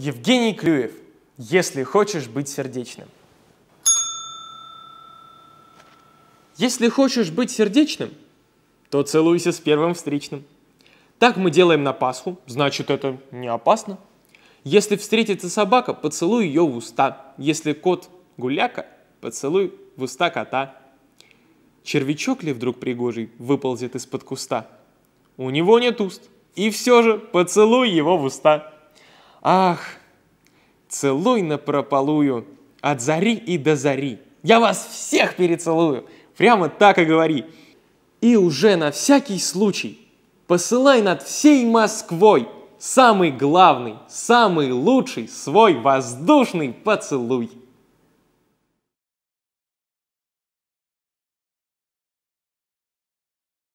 Евгений Клюев. Если хочешь быть сердечным. Если хочешь быть сердечным, то целуйся с первым встречным. Так мы делаем на Пасху, значит это не опасно. Если встретится собака, поцелуй ее в уста. Если кот гуляка, поцелуй в уста кота. Червячок ли вдруг пригожий выползет из-под куста? У него нет уст, и все же поцелуй его в уста. Ах, целуй напропалую, от зари и до зари. Я вас всех перецелую, прямо так и говори. И уже на всякий случай посылай над всей Москвой самый главный, самый лучший свой воздушный поцелуй.